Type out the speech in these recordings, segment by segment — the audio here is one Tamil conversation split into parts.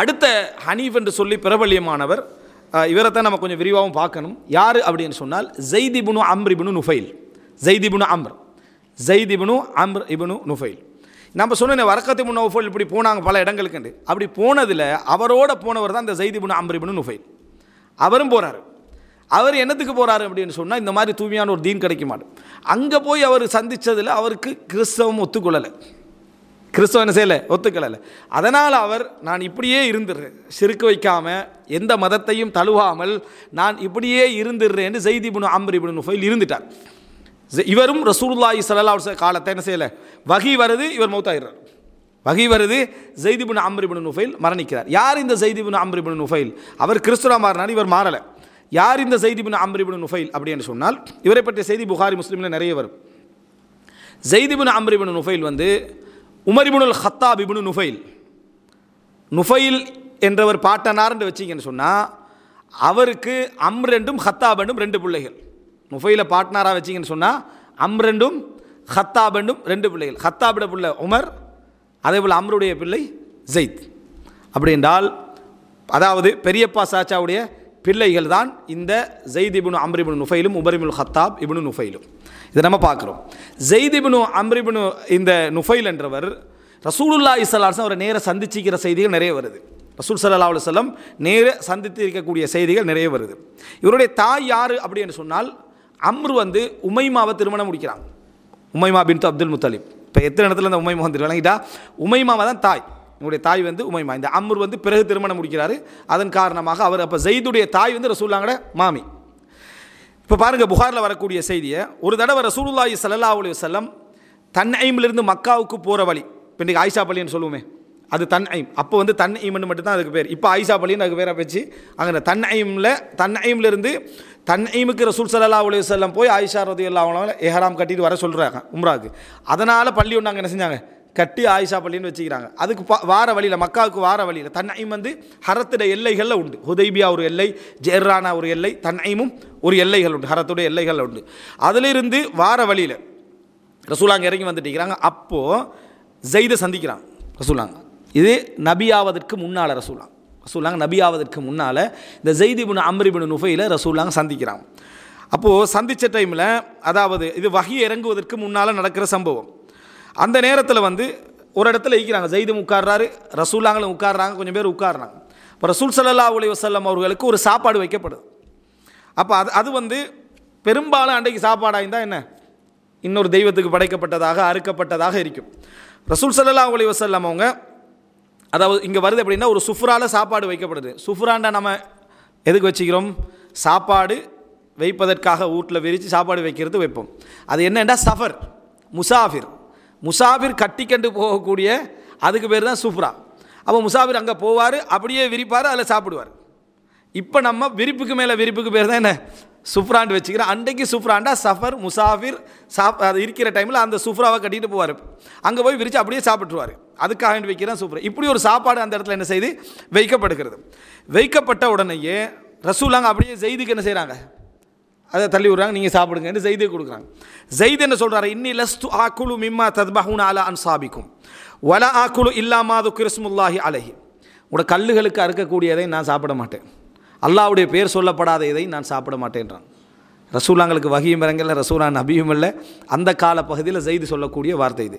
அடுத்த ஹனீஃப் என்று சொல்லி பிரபல்யமானவர் இவரை தான் நம்ம கொஞ்சம் விரிவாகவும் பார்க்கணும் யார் அப்படின்னு சொன்னால் ஜெய்திபுனு அம்ர் இபுனு நுஃபைல் ஜெய்திபுனு அம்ர் ஜெய்திபுனு அம்ர் இபுனு நுஃபைல் நம்ம சொன்ன வரக்கத்து முன்னோஃபோல் இப்படி போனாங்க பல இடங்களுக்குண்டு அப்படி போனதில் அவரோட போனவர் தான் இந்த ஜெய்திபுனு அம்ர் இபுனு நுஃபைல் அவரும் போகிறார் அவர் என்னத்துக்கு போகிறார் அப்படின்னு சொன்னால் இந்த மாதிரி தூய்மையான ஒரு தீன் கிடைக்க மாட்டேன் அங்கே போய் அவர் சந்தித்ததில் அவருக்கு கிறிஸ்தவம் ஒத்துக்கொள்ளலை கிறிஸ்தவ என்ன செய்யலை ஒத்துக்கலை அதனால் அவர் நான் இப்படியே இருந்துடுறேன் சிறுக்கு வைக்காமல் எந்த மதத்தையும் தழுவாமல் நான் இப்படியே இருந்துடுறேன் என்று செய்தி இபுன் அம்ரி இபுன் நுஃபைல் இருந்துட்டார் இவரும் ரசூல்லாஹி சல்லா காலத்தை என்ன செய்யலை வகி வருது இவர் மௌத்தாயிடுறார் வகை வருது ஜெய்திபுன் அம்ரிபுன் நுஃபைல் மரணிக்கிறார் யார் இந்த ஜெய்திபுன் அம்ரிபுன் நுஃபைல் அவர் கிறிஸ்துவா மாறினார் இவர் மாறலை யார் இந்த ஜெய்திபுன் அம்ரிபுன் நுஃபைல் அப்படின்னு சொன்னால் இவரை பற்றிய செய்தி புகாரி முஸ்லீமில் நிறைய வரும் ஜெய்திபுன் அம்ரிபுன் நுஃபைல் வந்து உமர் இபுனுல் ஹத்தாப் இபுனு நுஃபைல் நுஃபைல் என்றவர் என்று வச்சிங்கன்னு சொன்னால் அவருக்கு அம்ரெண்டும் ஹத்தாபண்டும் ரெண்டு பிள்ளைகள் நுஃபைலை பாட்னாராக வச்சிங்கன்னு சொன்னால் அம்ரெண்டும் ஹத்தாபண்டும் ரெண்டு பிள்ளைகள் ஹத்தாபிட பிள்ளை உமர் அதே போல் அம்ருடைய பிள்ளை ஜெயித் அப்படி என்றால் அதாவது பெரியப்பா சாச்சாவுடைய பிள்ளைகள் தான் இந்த ஜெயித் இபுனு அம்ரிபுனு நுஃபைலும் உபரிமுல் ஹத்தாப் இபுனு நுஃபைலும் இதை நம்ம பார்க்குறோம் ஜெயித் இபுனு அம்ரிபுனு இந்த நுஃபைல் என்றவர் ரசூலுல்லா இஸ்லாசன் அவரை நேர சந்திச்சிக்கிற செய்திகள் நிறைய வருது ரசூல் சல்லா அலுவலம் நேர சந்தித்து இருக்கக்கூடிய செய்திகள் நிறைய வருது இவருடைய தாய் யார் அப்படின்னு சொன்னால் அம்ரு வந்து உமைமாவை திருமணம் முடிக்கிறாங்க உமைமா பின் அப்துல் முத்தலிப் இப்போ எத்தனை இடத்துல அந்த உமைமா வந்து விளங்கிட்டா உமைமாவை தான் தாய் உங்களுடைய தாய் வந்து உமைமா இந்த அம்ரு வந்து பிறகு திருமணம் முடிக்கிறாரு அதன் காரணமாக அவர் அப்போ ஜெயிதுடைய தாய் வந்து ரசூல்லாங்கட மாமி இப்போ பாருங்கள் புகாரில் வரக்கூடிய செய்தியை ஒரு தடவை ரசூலுல்லாஹி சல்லா அலி வல்லம் தன் ஐம்லேருந்து மக்காவுக்கு போகிற வழி இப்போ இன்றைக்கி ஆயிஷா பள்ளின்னு சொல்லுவோமே அது தன் ஐம் அப்போ வந்து தன் ஐம்னு மட்டும்தான் அதுக்கு பேர் இப்போ ஆயிஷா பள்ளின்னு அதுக்கு பேரை வச்சு அங்கே தன் ஐம்ல தன் ஐம்லேருந்து தன் ஐமுக்கு ரசூல் சல்லா அலி வல்லம் போய் ஆயிஷா ரதி அல்லா அவங்கள எஹராம் கட்டிட்டு வர சொல்கிறாங்க உம்ராக்கு அதனால் பள்ளி ஒன்று அங்கே என்ன செஞ்சாங்க கட்டி ஆயிஷா பள்ளின்னு வச்சுக்கிறாங்க அதுக்கு வார வழியில் மக்காவுக்கு வார வழியில் தன்னையும் வந்து ஹரத்துடைய எல்லைகளில் உண்டு ஹுதைபியா ஒரு எல்லை ஜெர்ரானா ஒரு எல்லை தன்னையும் ஒரு எல்லைகள் உண்டு ஹரத்துடைய எல்லைகளில் உண்டு அதிலிருந்து வார வழியில் ரசூலாங்க இறங்கி வந்துட்டுக்கிறாங்க அப்போது ஜெய்தை சந்திக்கிறாங்க ரசூலாங்க இது நபியாவதற்கு முன்னால் ரசூலாம் ரசூலாங்க நபியாவதற்கு முன்னால் இந்த ஜெய்திபுன் அம்ரிபுன் நுஃபையில் ரசூலாங்க சந்திக்கிறாங்க அப்போது சந்தித்த டைமில் அதாவது இது வகி இறங்குவதற்கு முன்னால் நடக்கிற சம்பவம் அந்த நேரத்தில் வந்து ஒரு இடத்துல ஈக்கிறாங்க ஜெய்தும் உட்கார்றாரு ரசூலாங்களும் உட்கார்றாங்க கொஞ்சம் பேர் உட்கார்றாங்க இப்போ ரசூல் சல்லா அலி வசல்லம் அவர்களுக்கு ஒரு சாப்பாடு வைக்கப்படுது அப்போ அது அது வந்து பெரும்பாலும் அன்றைக்கு சாப்பாடாக இருந்தால் என்ன இன்னொரு தெய்வத்துக்கு படைக்கப்பட்டதாக அறுக்கப்பட்டதாக இருக்கும் ரசூல் சல்லா அலி வசல்லம் அவங்க அதாவது இங்கே வருது அப்படின்னா ஒரு சுஃப்ராவில் சாப்பாடு வைக்கப்படுது சுஃப்ராண்டா நம்ம எதுக்கு வச்சுக்கிறோம் சாப்பாடு வைப்பதற்காக வீட்டில் விரித்து சாப்பாடு வைக்கிறது வைப்போம் அது என்னென்னா சஃபர் முசாஃபிர் கட்டி கட்டிக்கண்டு போகக்கூடிய அதுக்கு பேர் தான் சூப்ரா அப்போ முசாபிர் அங்கே போவார் அப்படியே விரிப்பார் அதில் சாப்பிடுவார் இப்போ நம்ம விரிப்புக்கு மேலே விரிப்புக்கு பேர் தான் என்ன சூப்ராண்டு வச்சுக்கிறோம் அன்றைக்கு சுஃப்ராண்டா சஃபர் முசாஃபிர் சாப் அது இருக்கிற டைமில் அந்த சூப்ராவை கட்டிட்டு போவார் அங்கே போய் விரித்து அப்படியே சாப்பிட்ருவார் அதுக்காக வைக்கிறேன் சூப்பர் இப்படி ஒரு சாப்பாடு அந்த இடத்துல என்ன செய்து வைக்கப்படுகிறது வைக்கப்பட்ட உடனேயே ரசூலாங்க அப்படியே செய்துக்கு என்ன செய்கிறாங்க அதை தள்ளி விடுறாங்க நீங்கள் சாப்பிடுங்கன்னு ஜெய்தே கொடுக்குறாங்க ஜெய்து என்ன சொல்கிறாரு இன்னி லஸ்து ஆக்குலு மிம்மா தத்பஹூன் அலா சாபிக்கும் வல ஆக்குலு இல்லாமாது கிறிஸ்முல்லாஹி அலஹி உங்களோட கல்லுகளுக்கு அறுக்கக்கூடியதை நான் சாப்பிட மாட்டேன் அல்லாவுடைய பேர் சொல்லப்படாத இதை நான் சாப்பிட மாட்டேன்றான் ரசூலாங்களுக்கு வகையும் இறங்கல ரசூலா நபியும் இல்லை அந்த கால பகுதியில் செய்து சொல்லக்கூடிய வார்த்தை இது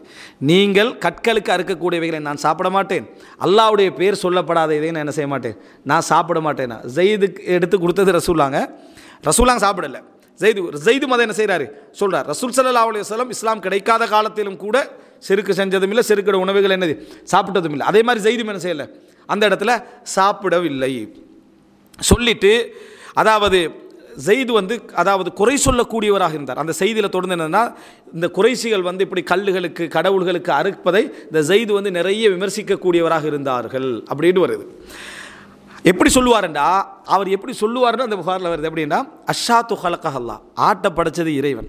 நீங்கள் கற்களுக்கு அறுக்கக்கூடியவைகளை நான் சாப்பிட மாட்டேன் அல்லாவுடைய பேர் சொல்லப்படாத இதை நான் என்ன செய்ய மாட்டேன் நான் சாப்பிட மாட்டேனா ஜெய்துக்கு எடுத்து கொடுத்தது ரசூலாங்க ரசூலாம் சாப்பிடலை ஜெய்து ஜெய்து மதம் என்ன செய்கிறாரு சொல்கிறார் ரசூல் சல்லா அலி வல்லம் இஸ்லாம் கிடைக்காத காலத்திலும் கூட செருக்கு செஞ்சதும் இல்லை செருக்கிற உணவுகள் என்னது சாப்பிட்டதும் இல்லை அதே மாதிரி ஜெய்தும் என்ன செய்யலை அந்த இடத்துல சாப்பிடவில்லை சொல்லிட்டு அதாவது ஜெய்து வந்து அதாவது குறை சொல்லக்கூடியவராக இருந்தார் அந்த செய்தியில் தொடர்ந்து என்னென்னா இந்த குறைசிகள் வந்து இப்படி கல்லுகளுக்கு கடவுள்களுக்கு அறுப்பதை இந்த ஜெய்து வந்து நிறைய விமர்சிக்கக்கூடியவராக இருந்தார்கள் அப்படின்னு வருது எப்படி சொல்லுவாருண்டா அவர் எப்படி சொல்லுவார்னு அந்த புகாரில் வருது எப்படின்னா அஷா துஹலக்கஹல்லா ஆட்டை படைச்சது இறைவன்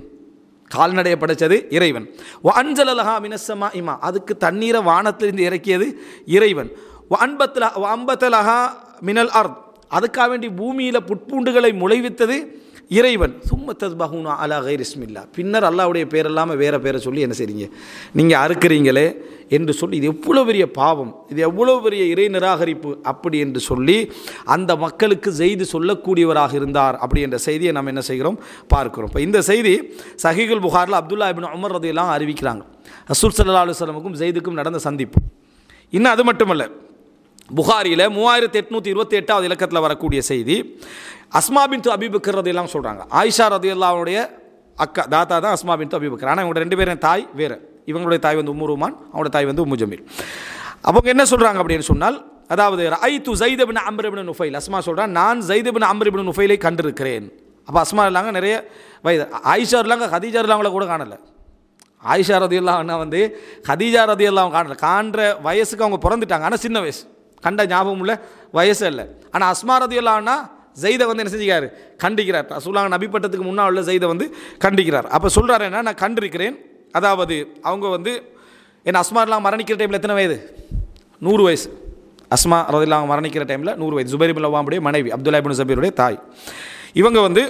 கால்நடையை படைச்சது இறைவன் அஞ்சலலஹா மினசமா இமா அதுக்கு தண்ணீரை வானத்திலிருந்து இறக்கியது இறைவன் அன்பத்தில் அம்பத்தலஹா மினல் அர்த் அதுக்காக வேண்டி பூமியில் புட்பூண்டுகளை முளைவித்தது இறைவன் சும்ம தஸ்பகுனா அலா கை ரிஸ்மில்லா பின்னர் அல்லாவுடைய பேர் இல்லாமல் வேறு பேரை சொல்லி என்ன செய்கிறீங்க நீங்கள் அறுக்கிறீங்களே என்று சொல்லி இது எவ்வளோ பெரிய பாவம் இது எவ்வளோ பெரிய இறை நிராகரிப்பு அப்படி என்று சொல்லி அந்த மக்களுக்கு செய்தி சொல்லக்கூடியவராக இருந்தார் அப்படி என்ற செய்தியை நம்ம என்ன செய்கிறோம் பார்க்கிறோம் இப்போ இந்த செய்தி சஹிகுல் புகாரில் அப்துல்லா அபின் உமர் ரதையெல்லாம் அறிவிக்கிறாங்க ரசூல் சல்லா அலுவலமுக்கும் ஜெய்துக்கும் நடந்த சந்திப்பு இன்னும் அது மட்டுமல்ல புகாரியில் மூவாயிரத்தி எட்நூற்றி இருபத்தி எட்டாவது இலக்கத்தில் வரக்கூடிய செய்தி அஸ்மாபின் து அபிபக்கர் ரதையெல்லாம் சொல்கிறாங்க ஆயிஷா அல்லாவுடைய அக்கா தாத்தா தான் அஸ்மாபின் து அபிபுக்கர் ஆனால் இவங்க ரெண்டு பேரும் தாய் வேறு இவங்களுடைய தாய் வந்து உம்மு ரூமான் அவங்களோட தாய் வந்து உம்மு ஜமீல் அவங்க என்ன சொல்கிறாங்க அப்படின்னு சொன்னால் அதாவது ஐ து ஜைதபின் அம்ரபின் நுஃபைல் அஸ்மா சொல்கிறான் நான் ஜைதபின் அம்ரபின் உஃபைலை கண்டிருக்கிறேன் அப்போ அஸ்மா இல்லாங்க நிறைய வயது ஆயிஷா இல்லாங்க ஹதீஜா இல்லாமல் கூட காணலை ஆயிஷா ரதியுல்லா அண்ணா வந்து ஹதீஜா ரதியுல்லா அவங்க காணல காண்ற வயசுக்கு அவங்க பிறந்துட்டாங்க ஆனால் சின்ன வயசு கண்ட ஞாபகம் உள்ள வயசு இல்லை ஆனால் அஸ்மா ரதியுல்லான்னா ஜெயிதை வந்து என்ன செஞ்சுக்காரு கண்டிக்கிறார் ரசூலாங்க நபிப்பட்டத்துக்கு முன்னால் உள்ள ஜெயிதை வந்து கண்டிக்கிறார் அப்போ சொல்கிறார் என்ன நான் கண்டிருக்கிறேன் அதாவது அவங்க வந்து என் அஸ்மாரெலாம் மரணிக்கிற டைமில் எத்தனை வயது நூறு வயசு அஸ்மா ரதில்லாம் மரணிக்கிற டைமில் நூறு வயது ஜுபரி பின் மனைவி அப்துல்லா இபின் ஜபீருடைய தாய் இவங்க வந்து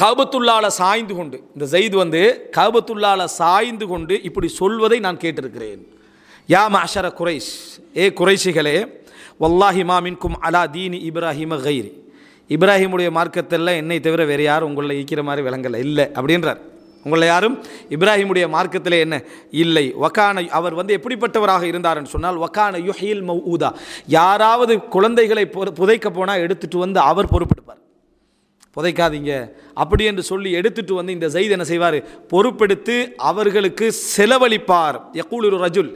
காபத்துள்ளால சாய்ந்து கொண்டு இந்த ஜெயித் வந்து காபத்துள்ளால சாய்ந்து கொண்டு இப்படி சொல்வதை நான் கேட்டிருக்கிறேன் யா மஷர குறைஷ் ஏ குறைஷிகளே வல்லாஹி மாமின்கும் அலா தீனி இப்ராஹிம கைரி இப்ராஹிமுடைய மார்க்கத்தில் என்னை தவிர வேறு யாரும் உங்களை ஈக்கிற மாதிரி விளங்கலை இல்லை அப்படின்றார் உங்களை யாரும் இப்ராஹிமுடைய மார்க்கத்தில் என்ன இல்லை ஒக்கான அவர் வந்து எப்படிப்பட்டவராக இருந்தார்னு சொன்னால் வக்கான யுஹில் ஊதா யாராவது குழந்தைகளை புதைக்க போனால் எடுத்துகிட்டு வந்து அவர் பொறுப்பெடுப்பார் புதைக்காதீங்க அப்படி என்று சொல்லி எடுத்துட்டு வந்து இந்த ஜெயித் என்ன செய்வார் பொறுப்பெடுத்து அவர்களுக்கு செலவழிப்பார் எக்கூலூர் ரஜுல்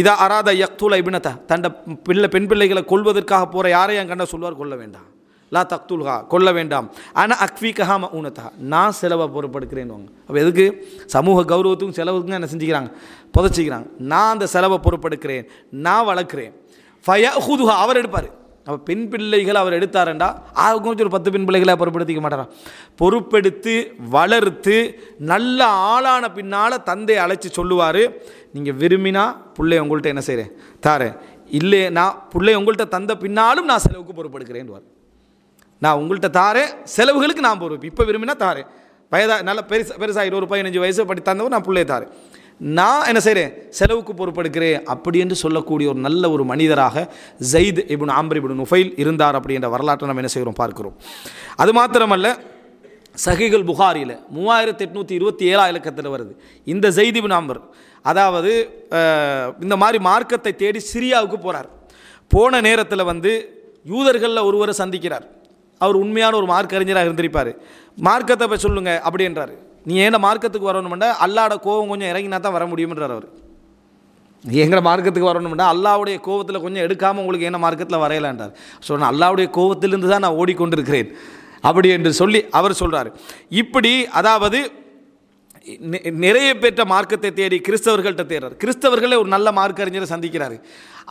இதா அராத யக்தூல இபினத்தை தண்ட பிள்ளை பெண் பிள்ளைகளை கொள்வதற்காக போகிற யாரை என் கண்ட சொல்வார் கொள்ள வேண்டாம் லா தக்துல்ஹா கொல்ல வேண்டாம் ஆனால் அக்வீகஹா ஊனத்தா நான் செலவை பொறுப்படுக்கிறேன்வாங்க அப்போ எதுக்கு சமூக கௌரவத்துக்கும் செலவுக்கும் என்ன செஞ்சுக்கிறாங்க புதைச்சிக்கிறாங்க நான் அந்த செலவை பொருட்படுக்கிறேன் நான் வளர்க்குறேன் ஃபய ஹுதுஹா அவர் எடுப்பார் அப்போ பெண் பிள்ளைகள் அவர் எடுத்தாரண்டா அவங்க கொஞ்சம் ஒரு பத்து பெண் பிள்ளைகளை பொறுப்படுத்திக்க மாட்டாரா பொறுப்பெடுத்து வளர்த்து நல்ல ஆளான பின்னால் தந்தை அழைச்சி சொல்லுவார் நீங்கள் விரும்பினா பிள்ளை உங்கள்கிட்ட என்ன செய்கிறேன் தாரேன் இல்லை நான் பிள்ளை உங்கள்கிட்ட தந்த பின்னாலும் நான் செலவுக்கு பொறுப்பெடுக்கிறேன்வார் நான் உங்கள்கிட்ட தாரேன் செலவுகளுக்கு நான் பொறுப்பு இப்போ விரும்பினா தாரேன் வயதாக நல்ல பெருசாக பெருசாக இருபது பதினஞ்சு வயசு படி தந்தவர் நான் பிள்ளைய தாரேன் நான் என்ன செய்கிறேன் செலவுக்கு பொறுப்பெடுக்கிறேன் அப்படி என்று சொல்லக்கூடிய ஒரு நல்ல ஒரு மனிதராக Zaid ibn Amr ibn Nufail இருந்தார் அப்படின்ற வரலாற்றை நம்ம என்ன செய்கிறோம் பார்க்குறோம் அது மாத்திரமல்ல சகிகள் புகாரியில் மூவாயிரத்தி எட்நூற்றி இருபத்தி ஏழா இலக்கத்தில் வருது இந்த ஜெய்திபின் ஆம்பர் அதாவது இந்த மாதிரி மார்க்கத்தை தேடி சிரியாவுக்கு போகிறார் போன நேரத்தில் வந்து யூதர்களில் ஒருவரை சந்திக்கிறார் அவர் உண்மையான ஒரு மார்க் அறிஞராக இருந்திருப்பார் மார்க்கத்தை போய் சொல்லுங்கள் அப்படின்றாரு நீ எங்கிட்ட மார்க்கத்துக்கு வரணும்னா அல்லாட கோவம் கொஞ்சம் இறங்கினா தான் வர முடியும்ன்றார் அவர் நீ எங்கிற மார்க்கத்துக்கு வரணும்னா அல்லாவுடைய கோவத்தில் கொஞ்சம் எடுக்காமல் உங்களுக்கு என்ன மார்க்கத்தில் வரையலான்றார் ஸோ நான் அல்லாவுடைய கோவத்திலிருந்து தான் நான் ஓடிக்கொண்டிருக்கிறேன் அப்படி என்று சொல்லி அவர் சொல்கிறார் இப்படி அதாவது நிறைய பெற்ற மார்க்கத்தை தேடி கிறிஸ்தவர்கள்ட்ட தேடுறார் கிறிஸ்தவர்களே ஒரு நல்ல மார்க் அறிஞரை சந்திக்கிறார்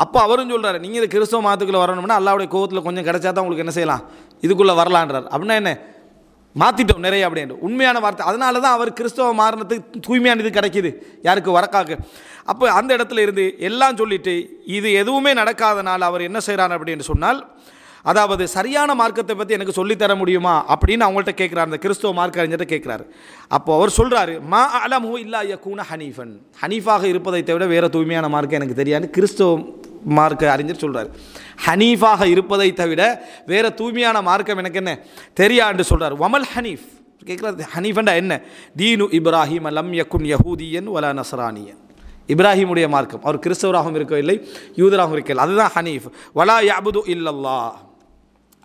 அப்போ அவரும் சொல்கிறார் நீங்கள் இந்த கிறிஸ்தவ மாதத்துக்குள்ளே வரணும்னா அல்லாவுடைய கோவத்தில் கொஞ்சம் கிடச்சா தான் உங்களுக்கு என்ன செய்யலாம் இதுக்குள்ளே வரலான்றார் அப்படின்னா என்ன மாற்றிட்டோம் நிறைய அப்படின்ட்டு உண்மையான வார்த்தை அதனால தான் அவர் கிறிஸ்தவ மாறினத்துக்கு தூய்மையான இது கிடைக்கிது யாருக்கு வரக்காக அப்போ அந்த இடத்துல இருந்து எல்லாம் சொல்லிவிட்டு இது எதுவுமே நடக்காதனால் அவர் என்ன செய்கிறார் அப்படின்னு சொன்னால் அதாவது சரியான மார்க்கத்தை பற்றி எனக்கு சொல்லித்தர முடியுமா அப்படின்னு அவங்கள்ட்ட கேட்குறாரு அந்த கிறிஸ்தவ மார்க்க அறிஞர்கிட்ட கேட்குறாரு அப்போ அவர் சொல்கிறாரு மா அலமு இல்லா யக்கூன ஹனீஃபன் ஹனீஃபாக இருப்பதை தவிர வேறு தூய்மையான மார்க்கம் எனக்கு தெரியாது கிறிஸ்தவம் மார்க்க அறிஞர் சொல்கிறார் ஹனீஃபாக இருப்பதை தவிர வேறு தூய்மையான மார்க்கம் எனக்கு என்ன தெரியாண்டு சொல்கிறார் வமல் ஹனீஃப் கேட்குறது ஹனீஃபண்டா என்ன தீனு இப்ராஹிம் அலம் யக்குன் யஹூதியன் வல நசரானியன் இப்ராஹிமுடைய மார்க்கம் அவர் கிறிஸ்தவராகவும் இருக்கவில்லை யூதராகவும் இருக்கவில்லை அதுதான் ஹனீஃப் வலா யாபுது இல்லல்லா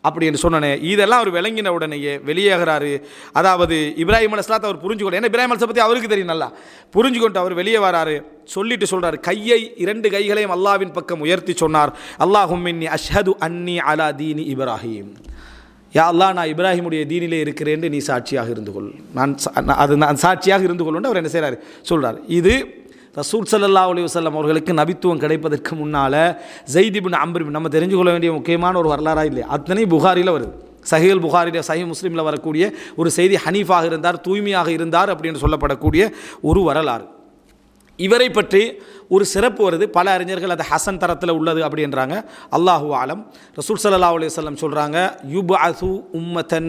அப்படின்னு சொன்னனே இதெல்லாம் அவர் விளங்கின உடனேயே வெளியேகிறாரு அதாவது இப்ராஹிம் அலிஸ்லாத்தை அவர் புரிஞ்சுக்கொண்டு ஏன்னா இப்ராஹிம் அலிஸ்லாம் பற்றி அவருக்கு தெரியும் நல்லா புரிஞ்சுக்கொண்டு அவர் வெளியே வராரு சொல்லிட்டு சொல்கிறார் கையை இரண்டு கைகளையும் அல்லாவின் பக்கம் உயர்த்தி சொன்னார் அல்லாஹுமின்னி அஷ்ஹது அன்னி அலா தீனி இப்ராஹிம் யா அல்லா நான் இப்ராஹிமுடைய தீனிலே இருக்கிறேன் நீ சாட்சியாக இருந்து கொள் நான் அது நான் சாட்சியாக இருந்து கொள்ளுன்னு அவர் என்ன செய்கிறார் சொல்கிறார் இது ரசூல் சல்லா அலி வல்லம் அவர்களுக்கு நபித்துவம் கிடைப்பதற்கு முன்னால் ஜெய்திபின் அம்பரிபின் நம்ம தெரிஞ்சு கொள்ள வேண்டிய முக்கியமான ஒரு வரலாறாக இல்லை அத்தனை புகாரில் வருது சஹீல் புகாரில் சஹி முஸ்லீமில் வரக்கூடிய ஒரு செய்தி ஹனீஃபாக இருந்தார் தூய்மையாக இருந்தார் அப்படின்னு சொல்லப்படக்கூடிய ஒரு வரலாறு இவரை பற்றி ஒரு சிறப்பு வருது பல அறிஞர்கள் அது ஹசன் தரத்தில் உள்ளது அப்படின்றாங்க அல்லாஹூ ஆலம் ரசூல் சல்லா அலி வல்லம் சொல்கிறாங்க யுப் அசு உம்மத்தன்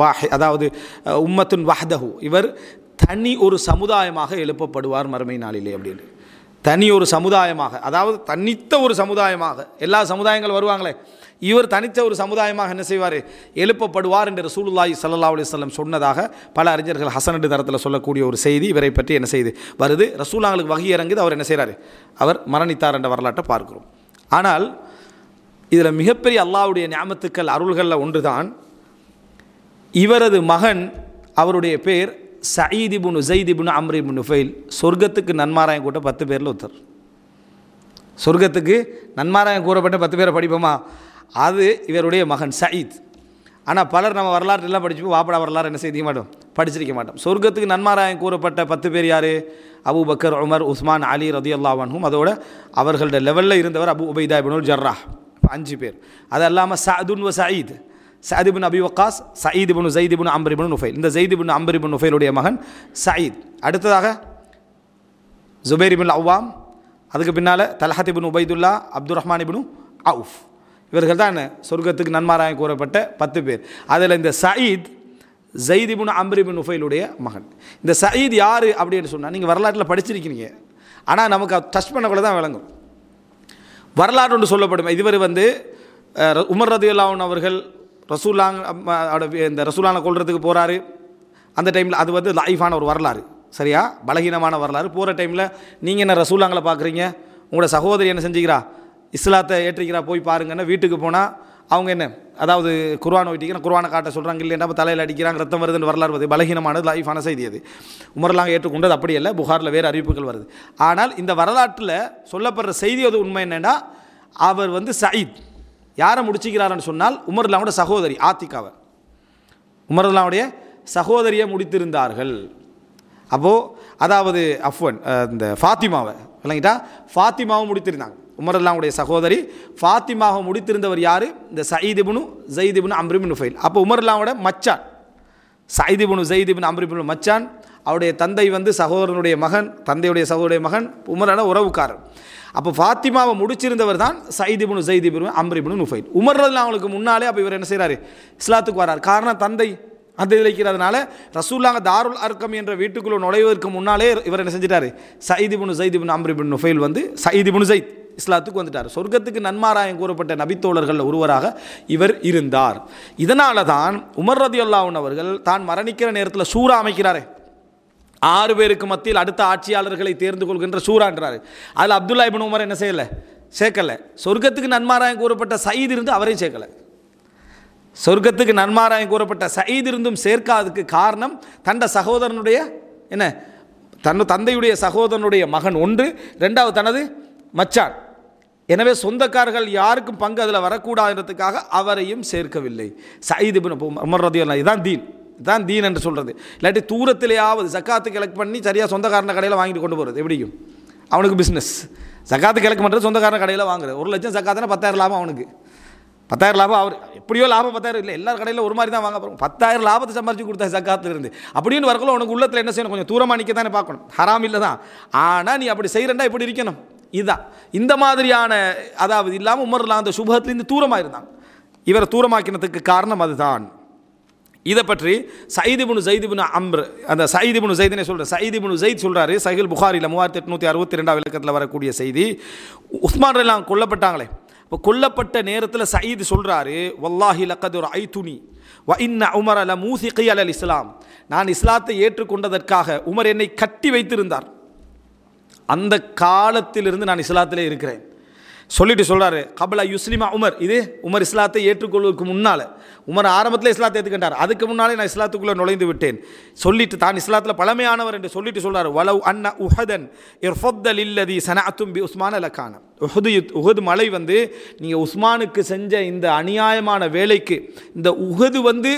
வாஹ் அதாவது உம்மத்துன் வஹ்தஹு இவர் தனி ஒரு சமுதாயமாக எழுப்பப்படுவார் மறுமை நாளிலே அப்படின்னு தனி ஒரு சமுதாயமாக அதாவது தனித்த ஒரு சமுதாயமாக எல்லா சமுதாயங்கள் வருவாங்களே இவர் தனித்த ஒரு சமுதாயமாக என்ன செய்வார் எழுப்பப்படுவார் என்று ரசூலுல்லாய் சல்லா அலிஸ்லம் சொன்னதாக பல அறிஞர்கள் ஹசனடு தரத்தில் சொல்லக்கூடிய ஒரு செய்தி இவரை பற்றி என்ன செய்து வருது ரசூலாங்களுக்கு வகி இறங்குது அவர் என்ன செய்கிறார் அவர் மரணித்தார் என்ற வரலாற்றை பார்க்கிறோம் ஆனால் இதில் மிகப்பெரிய அல்லாவுடைய ஞாபத்துக்கள் அருள்களில் ஒன்றுதான் இவரது மகன் அவருடைய பேர் சயீதி புனு ஜெய்தி புனு அம்ரி புனு ஃபைல் சொர்க்கத்துக்கு நன்மாராயம் கூட்ட பத்து பேரில் ஒருத்தர் சொர்க்கத்துக்கு நன்மாராயம் கூறப்பட்ட பத்து பேரை படிப்போமா அது இவருடைய மகன் சயீத் ஆனால் பலர் நம்ம எல்லாம் படிச்சுப்போம் வாப்படா வரலாறு என்ன செய்திக்க மாட்டோம் படிச்சிருக்க மாட்டோம் சொர்க்கத்துக்கு நன்மாராயம் கூறப்பட்ட பத்து பேர் யார் Abu Bakr Umar Usman Ali ரதி அல்லாவானும் அதோட அவர்களோட லெவலில் இருந்தவர் அபு உபைதா இபனுல் ஜர்ரா அஞ்சு பேர் அது இல்லாமல் சதுன் வ Saeed Saad ibn Abi Waqqas Saeed ibn Zaid ibn Amr ibn Nufail இந்த ஜெய்திபுன் அம்பரிபுன் நுஃபைலுடைய மகன் சயீத் அடுத்ததாக ஜுபேரிபின் அவ்வாம் அதுக்கு பின்னால் Talha ibn Ubaidullah Abdul Rahman ibn Awf இவர்கள் தான் சொர்க்கத்துக்கு நன்மாராயம் கூறப்பட்ட பத்து பேர் அதில் இந்த சயீத் ஜெய்திபுன் அம்ரிபின் உஃபைலுடைய மகன் இந்த சயீத் யார் அப்படின்னு சொன்னால் நீங்கள் வரலாற்றில் படிச்சிருக்கீங்க ஆனால் நமக்கு டச் பண்ணக்குள்ள தான் விளங்கும் வரலாறு ஒன்று சொல்லப்படும் இதுவரை வந்து உமர் ரதியுல்லாவன் அவர்கள் ரசூலாங் இந்த ரசூலான கொள்றதுக்கு போகிறாரு அந்த டைமில் அது வந்து லைஃபான ஒரு வரலாறு சரியா பலகீனமான வரலாறு போகிற டைமில் நீங்கள் என்ன ரசூலாங்களை பார்க்குறீங்க உங்களோட சகோதரி என்ன செஞ்சுக்கிறா இஸ்லாத்தை ஏற்றிக்கிறா போய் பாருங்கன்னா வீட்டுக்கு போனால் அவங்க என்ன அதாவது குர்வானை ஒட்டிக்கிறா குர்வானை காட்ட சொல்கிறாங்க இல்லைன்னா தலையில் அடிக்கிறாங்க ரத்தம் வருதுன்னு வரலாறு வருது பலகீனமானது லைஃபான செய்தி அது உமர்லாங்க ஏற்றுக்கொண்டது அப்படி இல்லை புகாரில் வேறு அறிவிப்புகள் வருது ஆனால் இந்த வரலாற்றில் சொல்லப்படுற செய்தி அது உண்மை என்னென்னா அவர் வந்து சயித் யாரை முடிச்சுக்கிறாருன்னு சொன்னால் உமர்லாவோட சகோதரி ஆத்திகாவை உமர்லாவுடைய சகோதரியை முடித்திருந்தார்கள் அப்போது அதாவது அஃப்வன் இந்த ஃபாத்திமாவை விளங்கிட்டா ஃபாத்திமாவும் முடித்திருந்தாங்க உமரல்லாவுடைய சகோதரி ஃபாத்திமாவை முடித்திருந்தவர் யார் இந்த சயீதிபுனு ஜெய்திபுனு அம்ரிபின் ஃபைல் அப்போ உமர்லாவோட மச்சான் சயீதிபுனு ஜெய்திபின் அம்ரிபின் மச்சான் அவருடைய தந்தை வந்து சகோதரனுடைய மகன் தந்தையுடைய சகோதருடைய மகன் உமரான உறவுக்காரர் அப்போ ஃபாத்திமாவை முடிச்சிருந்தவர் தான் சைதிபுனு சைதிபுனு அம்ரிபுனு நுஃபைல் உமர்றதுல அவங்களுக்கு முன்னாலே அப்போ இவர் என்ன செய்கிறாரு இஸ்லாத்துக்கு வரார் காரணம் தந்தை அந்த இழைக்கிறதுனால ரசூல்லாங்க தாருல் அர்க்கம் என்ற வீட்டுக்குள்ளே நுழைவதற்கு முன்னாலே இவர் என்ன செஞ்சிட்டாரு சைதிபுனு சைதிபுன் அம்ரிபுன் நுஃபைல் வந்து சைதிபுனு சைத் இஸ்லாத்துக்கு வந்துட்டார் சொர்க்கத்துக்கு நன்மாராயம் கூறப்பட்ட நபித்தோழர்களில் ஒருவராக இவர் இருந்தார் இதனால தான் உமர் ரதியுல்லாவுன் அவர்கள் தான் மரணிக்கிற நேரத்தில் சூறா அமைக்கிறாரே ஆறு பேருக்கு மத்தியில் அடுத்த ஆட்சியாளர்களை தேர்ந்து கொள்கின்ற சூறான்றார் அதில் அப்துல்லா இபின் உமர் என்ன செய்யலை சேர்க்கலை சொர்க்கத்துக்கு நன்மாராயம் கூறப்பட்ட சயீத் இருந்து அவரையும் சேர்க்கலை சொர்க்கத்துக்கு நன்மாராயம் கூறப்பட்ட சயீத் இருந்தும் சேர்க்காததுக்கு காரணம் தண்ட சகோதரனுடைய என்ன தன் தந்தையுடைய சகோதரனுடைய மகன் ஒன்று ரெண்டாவது தனது மச்சான் எனவே சொந்தக்காரர்கள் யாருக்கும் பங்கு அதில் வரக்கூடாதுன்றதுக்காக அவரையும் சேர்க்கவில்லை சயீத் இபின் உமர் ரதியுல்லா இதுதான் தீன் தான் தீன் என்று சொல்கிறது இல்லாட்டி தூரத்திலேயாவது சக்காத்து கலெக்ட் பண்ணி சரியாக சொந்தக்காரன கடையில் வாங்கிட்டு கொண்டு போகிறது எப்படியும் அவனுக்கு பிஸ்னஸ் சக்காத்து கலெக்ட் பண்ணுறது சொந்தக்காரன கடையில் வாங்குறது ஒரு லட்சம் சக்காத்துனா பத்தாயிரம் லாபம் அவனுக்கு பத்தாயிரம் லாபம் அவர் எப்படியோ லாபம் பத்தாயிரம் இல்லை எல்லா கடையில் ஒரு மாதிரி தான் வாங்க போகிறோம் பத்தாயிரம் லாபத்தை சம்பாரிச்சு கொடுத்தா சக்காத்துலேருந்து அப்படின்னு வரக்குள்ள உனக்கு உள்ளத்தில் என்ன செய்யணும் கொஞ்சம் தூரமாக நிற்க தானே பார்க்கணும் ஹராம் இல்லை தான் ஆனால் நீ அப்படி செய்கிறண்டா இப்படி இருக்கணும் இதுதான் இந்த மாதிரியான அதாவது இல்லாமல் உமர்லாம் அந்த சுபத்துலேருந்து தூரமாக இருந்தான் இவரை தூரமாக்கினதுக்கு காரணம் அதுதான் இதை பற்றி சயிதுபுனு ஜெய்துபுனு அம்ர் அந்த சயிதுபுனு ஜெய்தினே சொல்கிற சயிதுபுனு ஜெயித் சொல்கிறாரு சஹில் புகாரில் மூவாயிரத்தி எட்நூற்றி அறுபத்தி ரெண்டாம் இலக்கத்தில் வரக்கூடிய செய்தி உஸ்மான் ரெல்லாம் கொல்லப்பட்டாங்களே இப்போ கொல்லப்பட்ட நேரத்தில் சயீது சொல்கிறாரு வல்லாஹி லக்கது ஒரு ஐதுனி வ இன்ன உமர் அல மூசிகை அலல் இஸ்லாம் நான் இஸ்லாத்தை ஏற்றுக்கொண்டதற்காக உமர் என்னை கட்டி வைத்திருந்தார் அந்த காலத்திலிருந்து நான் இஸ்லாத்திலே இருக்கிறேன் சொல்லிட்டு சொல்கிறாரு கபலா யுஸ்லிமா உமர் இது உமர் இஸ்லாத்தை ஏற்றுக்கொள்வதற்கு முன்னால் உமர் ஆரம்பத்தில் இஸ்லாத்தை ஏற்றுக்கின்றார் அதுக்கு முன்னாலே நான் இஸ்லாத்துக்குள்ளே நுழைந்து விட்டேன் சொல்லிட்டு தான் இஸ்லாத்தில் பழமையானவர் என்று சொல்லிட்டு சொல்கிறார் வலவ் அன்ன உஹதன் இர்ஃபத்தல் இல்லதி சனாத்தும் பி உஸ்மான் அலக்கான உஹது உஹது மலை வந்து நீங்கள் உஸ்மானுக்கு செஞ்ச இந்த அநியாயமான வேலைக்கு இந்த உஹது வந்து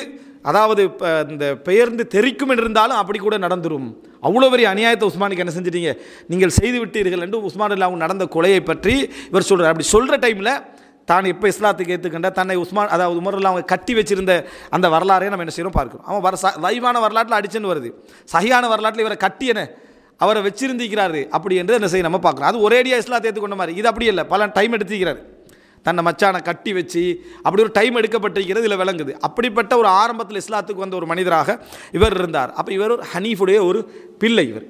அதாவது இப்போ இந்த பெயர்ந்து தெரிக்கும் இருந்தாலும் அப்படி கூட நடந்துடும் அவ்வளோ பெரிய அநியாயத்தை உஸ்மானுக்கு என்ன செஞ்சிட்டீங்க நீங்கள் செய்து விட்டீர்கள் என்று உஸ்மான் இல்லாமல் நடந்த கொலையை பற்றி இவர் சொல்கிறார் அப்படி சொல்கிற டைமில் தான் இப்போ இஸ்லாத்துக்கு ஏற்றுக்கண்ட தன்னை உஸ்மான் அதாவது உமரில் அவங்க கட்டி வச்சிருந்த அந்த வரலாறையை நம்ம என்ன செய்யறோம் பார்க்கணும் அவன் வர ச வைவான வரலாற்றில் அடிச்சுன்னு வருது சகியான வரலாற்றில் இவரை கட்டி என்ன அவரை வச்சிருந்திருக்கிறாரு அப்படி என்று என்ன செய்ய நம்ம பார்க்குறோம் அது ஒரேடியாக இஸ்லாத்தை ஏற்றுக்கொண்ட மாதிரி இது அப்படி இல்லை பல டைம் எடுத்துக்கிறாரு தன்னை மச்சானை கட்டி வச்சு அப்படி ஒரு டைம் எடுக்கப்பட்டிருக்கிறது இதில் விளங்குது அப்படிப்பட்ட ஒரு ஆரம்பத்தில் இஸ்லாத்துக்கு வந்த ஒரு மனிதராக இவர் இருந்தார் அப்போ இவர் ஒரு ஹனீஃபுடைய ஒரு பிள்ளை இவர்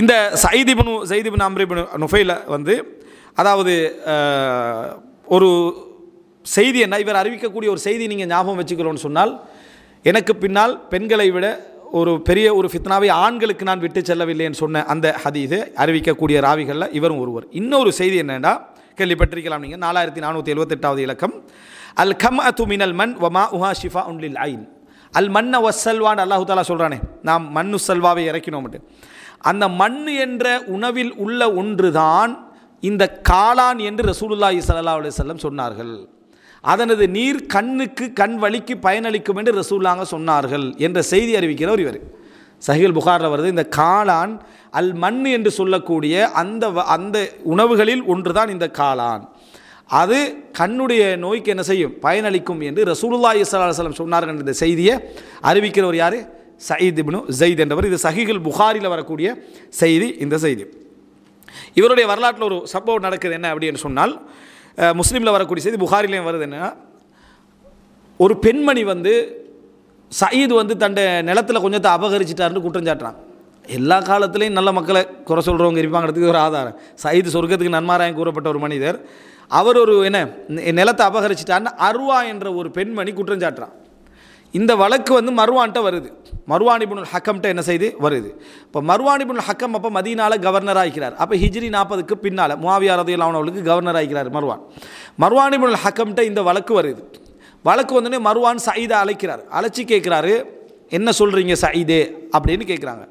இந்த சைதிபனு சைதிபன் அம்ரிபனு நுஃபைல வந்து அதாவது ஒரு செய்தி என்ன இவர் அறிவிக்கக்கூடிய ஒரு செய்தி நீங்கள் ஞாபகம் வச்சுக்கிறோன்னு சொன்னால் எனக்கு பின்னால் பெண்களை விட ஒரு பெரிய ஒரு ஃபித்னாவை ஆண்களுக்கு நான் விட்டு செல்லவில்லைன்னு சொன்ன அந்த ஹதீது அறிவிக்கக்கூடிய ராவிகளில் இவரும் ஒருவர் இன்னொரு செய்தி என்னென்னா கேள்விப்பட்டிருக்கலாம் நீங்கள் நாலாயிரத்தி நானூற்றி எழுபத்தெட்டாவது இலக்கம் அல் கம் மின் அல் மண் வமா உஹா ஷிஃபா உன்லில் ஐன் அல் மன்ன வசல்வான் அல்லாஹு தாலா சொல்கிறானே நாம் மண்ணு செல்வாவை இறக்கினோம் அந்த மண் என்ற உணவில் உள்ள ஒன்று தான் இந்த காளான் என்று ரசூலுல்லாஹி சல்லா அலி செல்லம் சொன்னார்கள் அதனது நீர் கண்ணுக்கு கண் வழிக்கு பயனளிக்கும் என்று ரசூல்லாங்க சொன்னார்கள் என்ற செய்தி அறிவிக்கிறவர் இவர் சஹில் புகாரில் வருது இந்த காளான் அல் மண் என்று சொல்லக்கூடிய அந்த அந்த உணவுகளில் ஒன்று தான் இந்த காளான் அது கண்ணுடைய நோய்க்கு என்ன செய்யும் பயனளிக்கும் என்று ரசூலுல்லா இஸ்லாசலம் சொன்னார்கள் என்ற செய்தியை அறிவிக்கிறவர் யார் சயீத் இப்னு ஜெயித் என்றவர் இது சஹிகள் புகாரில் வரக்கூடிய செய்தி இந்த செய்தி இவருடைய வரலாற்றில் ஒரு சம்பவம் நடக்குது என்ன அப்படின்னு சொன்னால் முஸ்லீமில் வரக்கூடிய செய்தி புகாரிலையும் வருது என்ன ஒரு பெண்மணி வந்து சயீது வந்து தன்னை நிலத்தில் கொஞ்சத்தை அபகரிச்சிட்டாருன்னு குற்றம் சாட்டுறான் எல்லா காலத்துலேயும் நல்ல மக்களை குறை சொல்கிறவங்க இருப்பாங்கிறதுக்கு ஒரு ஆதாரம் சயீது சொர்க்கத்துக்கு நன்மாராயம் கூறப்பட்ட ஒரு மனிதர் அவர் ஒரு என்ன நிலத்தை அபகரிச்சிட்டான்னு அருவா என்ற ஒரு பெண்மணி குற்றம் சாட்டுறான் இந்த வழக்கு வந்து மருவான்ட்ட வருது மர்வானிபுன் ஹக்கம்கிட்ட என்ன செய்து வருது இப்போ மர்வானிபுன் ஹக்கம் அப்போ மதியனால் கவர்னர் ஆகிக்கிறார் அப்போ ஹிஜ்ரி நாற்பதுக்கு பின்னால் முவாவியா ரதையில் அவனவளுக்கு கவர்னர் மருவான் மர்வான் மர்வானிபுன் ஹக்கம்கிட்ட இந்த வழக்கு வருது வழக்கு வந்தோடனே மருவான் சயீதை அழைக்கிறார் அழைச்சி கேட்குறாரு என்ன சொல்கிறீங்க சயீது அப்படின்னு கேட்குறாங்க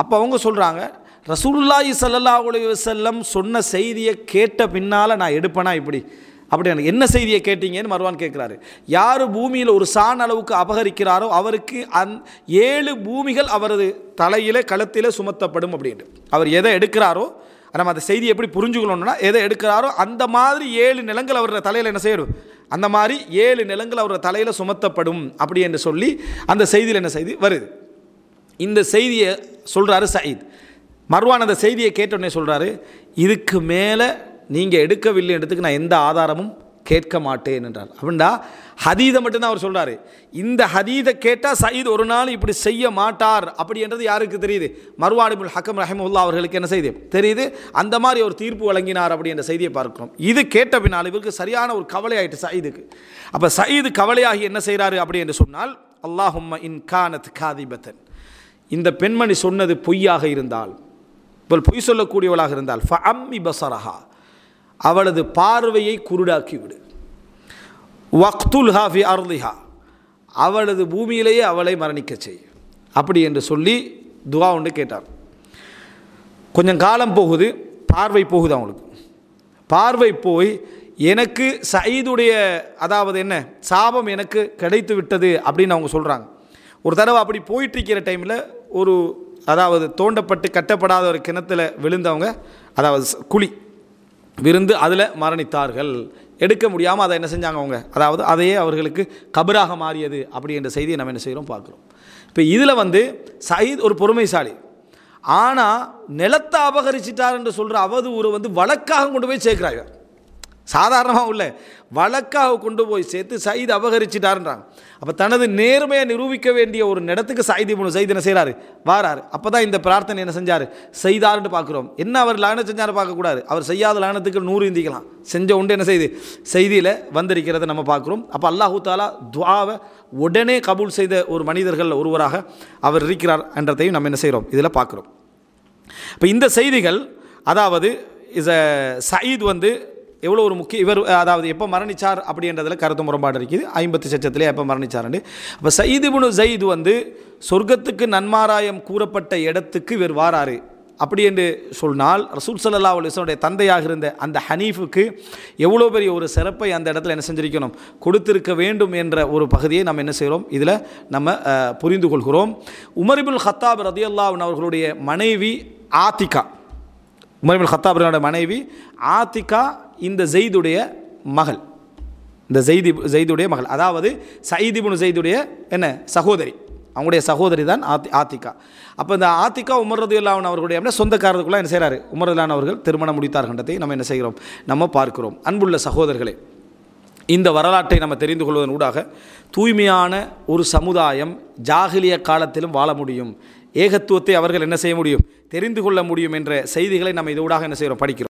அப்போ அவங்க சொல்கிறாங்க ரசூலுல்லாஹி சல்லா உலி செல்லம் சொன்ன செய்தியை கேட்ட பின்னால் நான் எடுப்பேனா இப்படி அப்படி என்ன செய்தியை கேட்டீங்கன்னு மருவான் கேட்குறாரு யார் பூமியில் ஒரு சாண் அளவுக்கு அபகரிக்கிறாரோ அவருக்கு அந் ஏழு பூமிகள் அவரது தலையில் களத்தில் சுமத்தப்படும் அப்படின்ட்டு அவர் எதை எடுக்கிறாரோ நம்ம அந்த செய்தியை எப்படி புரிஞ்சுக்கணும்னா எதை எடுக்கிறாரோ அந்த மாதிரி ஏழு நிலங்கள் அவரோட தலையில் என்ன செய்யணும் அந்த மாதிரி ஏழு நிலங்கள் அவர் தலையில் சுமத்தப்படும் அப்படி என்று சொல்லி அந்த செய்தியில் என்ன செய்தி வருது இந்த செய்தியை சொல்கிறாரு சயீத் மர்வான் அந்த செய்தியை கேட்டோடனே சொல்கிறாரு இதுக்கு மேலே நீங்கள் எடுக்கவில்லை நான் எந்த ஆதாரமும் கேட்க மாட்டேன் என்றார் அப்படின்டா ஹதீதை மட்டும்தான் அவர் சொல்கிறாரு இந்த ஹதீதை கேட்டால் சயீத் ஒரு நாள் இப்படி செய்ய மாட்டார் அப்படி என்றது யாருக்கு தெரியுது மறுவாடிபுல் ஹக்கம் ரஹமுல்லா அவர்களுக்கு என்ன செய்தி தெரியுது அந்த மாதிரி ஒரு தீர்ப்பு வழங்கினார் அப்படி என்ற செய்தியை பார்க்கிறோம் இது கேட்ட பின்னால் இவருக்கு சரியான ஒரு கவலை ஆயிட்டு சயீதுக்கு அப்போ சயீது கவலையாகி என்ன செய்கிறாரு அப்படி என்று சொன்னால் அல்லாஹும்ம இன் கானத் காதிபத்தன் இந்த பெண்மணி சொன்னது பொய்யாக இருந்தால் இப்போ பொய் சொல்லக்கூடியவளாக இருந்தால் ஃப அம்மி பசரஹா அவளது பார்வையை குருடாக்கிவிடு வக்துல் ஹாஃபி அர்லிஹா அவளது பூமியிலேயே அவளை மரணிக்க செய் அப்படி என்று சொல்லி துவா ஒன்று கேட்டார் கொஞ்சம் காலம் போகுது பார்வை போகுது அவங்களுக்கு பார்வை போய் எனக்கு சயீதுடைய அதாவது என்ன சாபம் எனக்கு கிடைத்து விட்டது அப்படின்னு அவங்க சொல்கிறாங்க ஒரு தடவை அப்படி போயிட்டுருக்கிற டைமில் ஒரு அதாவது தோண்டப்பட்டு கட்டப்படாத ஒரு கிணத்துல விழுந்தவங்க அதாவது குழி விருந்து அதில் மரணித்தார்கள் எடுக்க முடியாமல் அதை என்ன செஞ்சாங்க அவங்க அதாவது அதையே அவர்களுக்கு கபராக மாறியது அப்படி என்ற செய்தியை நம்ம என்ன செய்கிறோம் பார்க்குறோம் இப்போ இதில் வந்து சயீத் ஒரு பொறுமைசாலி ஆனால் நிலத்தை அபகரிச்சிட்டார் என்று சொல்கிற அவதூறு வந்து வழக்காக கொண்டு போய் சேர்க்குறாங்க சாதாரணமாக உள்ள வழக்காக கொண்டு போய் சேர்த்து சயித் அபகரிச்சிட்டாருன்றாங்க அப்போ தனது நேர்மையை நிரூபிக்க வேண்டிய ஒரு இடத்துக்கு சயித் இவனு சயித் என்ன செய்கிறாரு வாராரு அப்போ தான் இந்த பிரார்த்தனை என்ன செஞ்சார் செய்தாருன்னு பார்க்குறோம் என்ன அவர் லாயனம் செஞ்சார் பார்க்கக்கூடாது அவர் செய்யாத லானத்துக்கு நூறு இந்திக்கலாம் செஞ்ச உண்டு என்ன செய்து செய்தியில் வந்திருக்கிறத நம்ம பார்க்குறோம் அப்போ அல்லாஹூ தாலா துவாவை உடனே கபூல் செய்த ஒரு மனிதர்கள் ஒருவராக அவர் இருக்கிறார் என்றதையும் நம்ம என்ன செய்கிறோம் இதில் பார்க்குறோம் இப்போ இந்த செய்திகள் அதாவது இச சயீத் வந்து எவ்வளோ ஒரு முக்கிய இவர் அதாவது எப்போ மரணிச்சார் அப்படின்றதில் கருத்து முரண்பாடு இருக்குது ஐம்பத்து சச்சத்திலே எப்போ மரணிச்சாருண்டு அப்போ புனு ஜயீது வந்து சொர்க்கத்துக்கு நன்மாராயம் கூறப்பட்ட இடத்துக்கு இவர் வாராரு அப்படி என்று சொன்னால் ரசூல் சல்லா அலிஸ்லனுடைய தந்தையாக இருந்த அந்த ஹனீஃபுக்கு எவ்வளோ பெரிய ஒரு சிறப்பை அந்த இடத்துல என்ன செஞ்சிருக்கணும் கொடுத்திருக்க வேண்டும் என்ற ஒரு பகுதியை நம்ம என்ன செய்கிறோம் இதில் நம்ம புரிந்து கொள்கிறோம் உமரிபுல் ஹத்தாப் ரதியுல்லாவின் அவர்களுடைய மனைவி ஆத்திகா உமரிபுல் ஹத்தாபினுடைய மனைவி ஆத்திகா இந்த ஜெய்துடைய மகள் இந்த ஜெய்தி ஜெய்துடைய மகள் அதாவது சயீதிபுனு ஜெய்துடைய என்ன சகோதரி அவங்களுடைய சகோதரி தான் ஆத்தி ஆத்திகா அப்போ இந்த ஆத்திகா உமர்றது இல்லாமல் அவர்களுடைய சொந்தக்காரருக்குள்ளே என்ன செய்கிறாரு உமர்லான் அவர்கள் திருமணம் முடித்தார்கின்றதை நம்ம என்ன செய்கிறோம் நம்ம பார்க்கிறோம் அன்புள்ள சகோதரர்களே இந்த வரலாற்றை நம்ம தெரிந்து கொள்வதன் ஊடாக தூய்மையான ஒரு சமுதாயம் ஜாகிலிய காலத்திலும் வாழ முடியும் ஏகத்துவத்தை அவர்கள் என்ன செய்ய முடியும் தெரிந்து கொள்ள முடியும் என்ற செய்திகளை நம்ம இதோடாக என்ன செய்கிறோம் படிக்கிறோம்